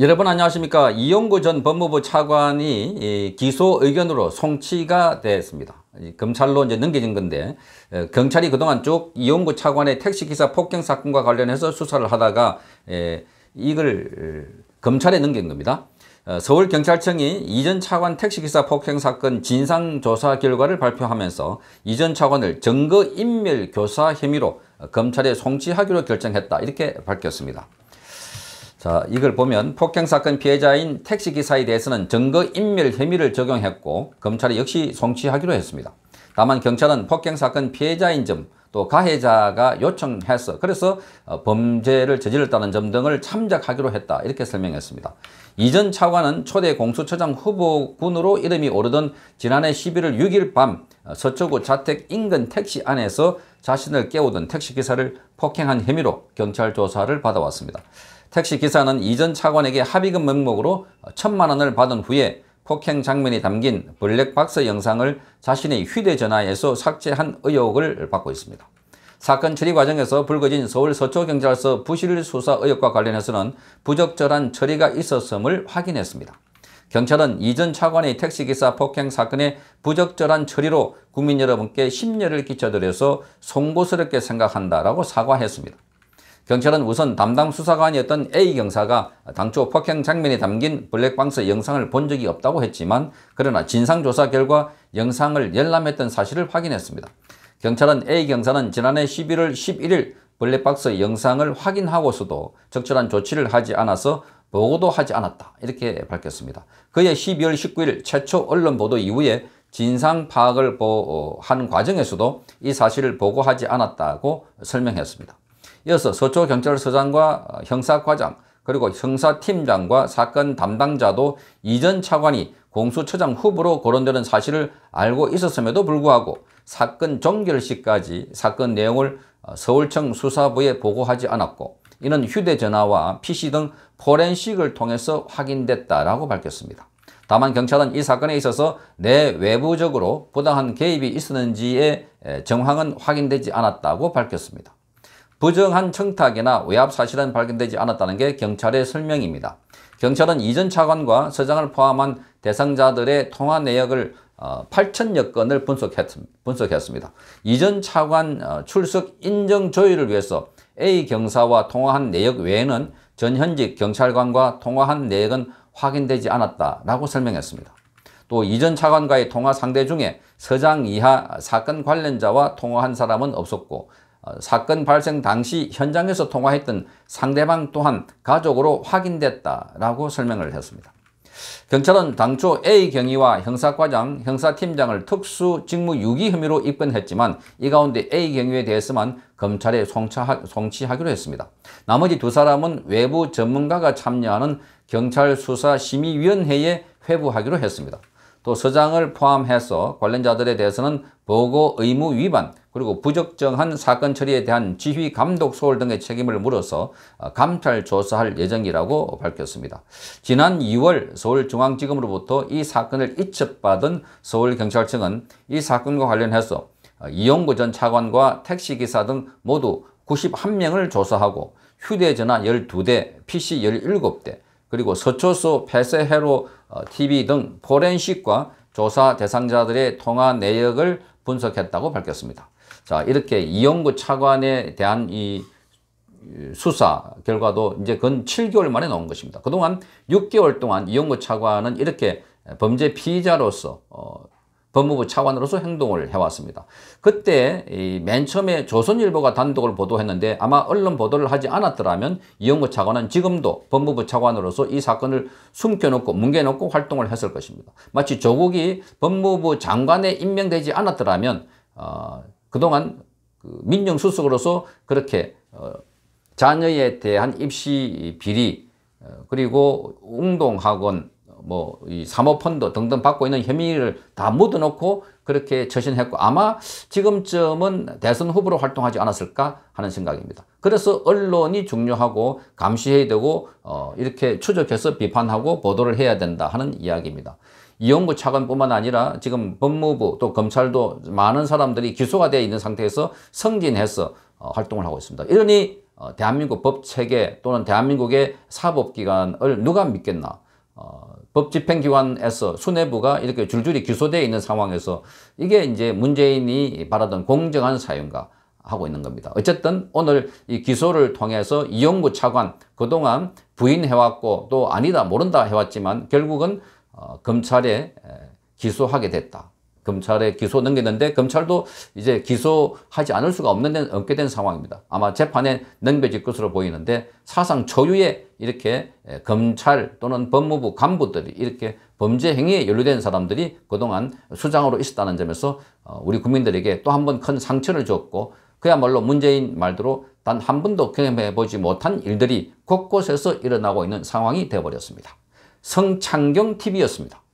여러분 안녕하십니까 이용구 전 법무부 차관이 기소 의견으로 송치가 됐습니다 검찰로 이제 넘겨진 건데 어, 경찰이 그동안 쭉 이용구 차관의 택시기사 폭행 사건과 관련해서 수사를 하다가 예, 이걸 어, 검찰에 넘긴 겁니다 어, 서울경찰청이 이전 차관 택시기사 폭행 사건 진상조사 결과를 발표하면서 이전 차관을 증거인멸 교사 혐의로 검찰에 송치하기로 결정했다 이렇게 밝혔습니다 자, 이걸 보면 폭행 사건 피해자인 택시기사에 대해서는 증거인멸 혐의를 적용했고 검찰이 역시 송치하기로 했습니다. 다만 경찰은 폭행 사건 피해자인 점 또 가해자가 요청해서 그래서 어, 범죄를 저질렀다는 점 등을 참작하기로 했다 이렇게 설명했습니다. 이전 차관은 초대 공수처장 후보군으로 이름이 오르던 지난해 11월 6일 밤 어, 서초구 자택 인근 택시 안에서 자신을 깨우던 택시기사를 폭행한 혐의로 경찰 조사를 받아왔습니다. 택시 기사는 이전 차관에게 합의금 명목으로 천만 원을 받은 후에 폭행 장면이 담긴 블랙박스 영상을 자신의 휴대전화에서 삭제한 의혹을 받고 있습니다. 사건 처리 과정에서 불거진 서울 서초경찰서 부실 수사 의혹과 관련해서는 부적절한 처리가 있었음을 확인했습니다. 경찰은 이전 차관의 택시기사 폭행 사건의 부적절한 처리로 국민 여러분께 심려를 끼쳐드려서 송구스럽게 생각한다라고 사과했습니다. 경찰은 우선 담당 수사관이었던 A 경사가 당초 폭행 장면이 담긴 블랙박스 영상을 본 적이 없다고 했지만 그러나 진상조사 결과 영상을 열람했던 사실을 확인했습니다. 경찰은 A 경사는 지난해 11월 11일 블랙박스 영상을 확인하고서도 적절한 조치를 하지 않아서 보고도 하지 않았다 이렇게 밝혔습니다. 그해 12월 19일 최초 언론 보도 이후에 진상 파악을 한 과정에서도 이 사실을 보고하지 않았다고 설명했습니다. 이어서 서초경찰서장과 형사과장 그리고 형사팀장과 사건 담당자도 이전 차관이 공수처장 후보로 거론되는 사실을 알고 있었음에도 불구하고 사건 종결 시까지 사건 내용을 어, 서울청 수사부에 보고하지 않았고 이는 휴대전화와 PC 등 포렌식을 통해서 확인됐다라고 밝혔습니다. 다만 경찰은 이 사건에 있어서 내 외부적으로 부당한 개입이 있었는지의 정황은 확인되지 않았다고 밝혔습니다. 부정한 청탁이나 외압 사실은 발견되지 않았다는 게 경찰의 설명입니다. 경찰은 이전 차관과 서장을 포함한 대상자들의 통화 내역을 8천여 어, 건을 분석했습니다. 이전 차관 어, 출석 인정 조율을 위해서 A 경사와 통화한 내역 외에는 전 현직 경찰관과 통화한 내역은 확인되지 않았다라고 설명했습니다. 또 이전 차관과의 통화 상대 중에 서장 이하 사건 관련자와 통화한 사람은 없었고 어, 사건 발생 당시 현장에서 통화했던 상대방 또한 가족으로 확인됐다라고 설명을 했습니다. 경찰은 당초 A 경위와 형사과장, 형사팀장을 특수 직무 유기 혐의로 입건했지만 이 가운데 A 경위에 대해서만 검찰에 송치하, 송치하기로 했습니다. 나머지 두 사람은 외부 전문가가 참여하는 경찰 수사심의위원회에 회부하기로 했습니다. 또 서장을 포함해서 관련자들에 대해서는 보고 의무 위반 그리고 부적정한 사건 처리에 대한 지휘 감독 소홀 등의 책임을 물어서 아, 감찰 조사할 예정이라고 밝혔습니다. 지난 2월 서울중앙지검으로부터 이 사건을 이첩받은 서울경찰청은 이 사건과 관련해서 아, 이용구 전 차관과 택시기사 등 모두 91명을 조사하고 휴대전화 12대, PC 17대, 그리고 서초소폐쇄해로 TV 어, 등 포렌식과 조사 대상자들의 통화 내역을 분석했다고 밝혔습니다. 자, 이렇게 이영구 차관에 대한 이 수사 결과도 이제 근 7개월 만에 나온 것입니다. 그동안 6개월 동안 이영구 차관은 이렇게 범죄 피의자로서 어, 법무부 차관으로서 행동을 해왔습니다. 그때 맨 처음에 조선일보가 단독을 보도했는데 아마 언론 보도를 하지 않았더라면 이영구 차관은 지금도 법무부 차관으로서 이 사건을 숨겨놓고 뭉개놓고 활동을 했을 것입니다. 마치 조국이 법무부 장관에 임명되지 않았더라면 어, 그동안 그 민정수석으로서 그렇게 어, 자녀에 대한 입시 비리 어, 그리고 웅동학원 뭐이 사모펀드 등등 받고 있는 혐의를 다 묻어놓고 그렇게 처신했고 아마 지금쯤은 대선 후보로 활동하지 않았을까 하는 생각입니다. 그래서 언론이 중요하고 감시해야 되고 어 이렇게 추적해서 비판하고 보도를 해야 된다 하는 이야기입니다. 이용구 차관뿐만 아니라 지금 법무부 또 검찰도 많은 사람들이 기소가 되어 있는 상태에서 성진해서 어 활동을 하고 있습니다. 이러니 어 대한민국 법체계 또는 대한민국의 사법기관을 누가 믿겠나 어, 법집행기관에서 수뇌부가 이렇게 줄줄이 기소되어 있는 상황에서 이게 이제 문재인이 바라던 공정한 사유인가 하고 있는 겁니다. 어쨌든 오늘 이 기소를 통해서 이영구 차관 그동안 부인해왔고 또 아니다 모른다 해왔지만 결국은 어, 검찰에 기소하게 됐다. 검찰에 기소 넘겼는데 검찰도 이제 기소하지 않을 수가 없는 데 없게 된 상황입니다. 아마 재판에 넘겨질 것으로 보이는데 사상 초유의 이렇게 검찰 또는 법무부 간부들이 이렇게 범죄 행위에 연루된 사람들이 그동안 수장으로 있었다는 점에서 어, 우리 국민들에게 또 한 번 큰 상처를 줬고 그야말로 문재인 말대로 단 한 번도 경험해보지 못한 일들이 곳곳에서 일어나고 있는 상황이 되어버렸습니다. 성창경TV였습니다.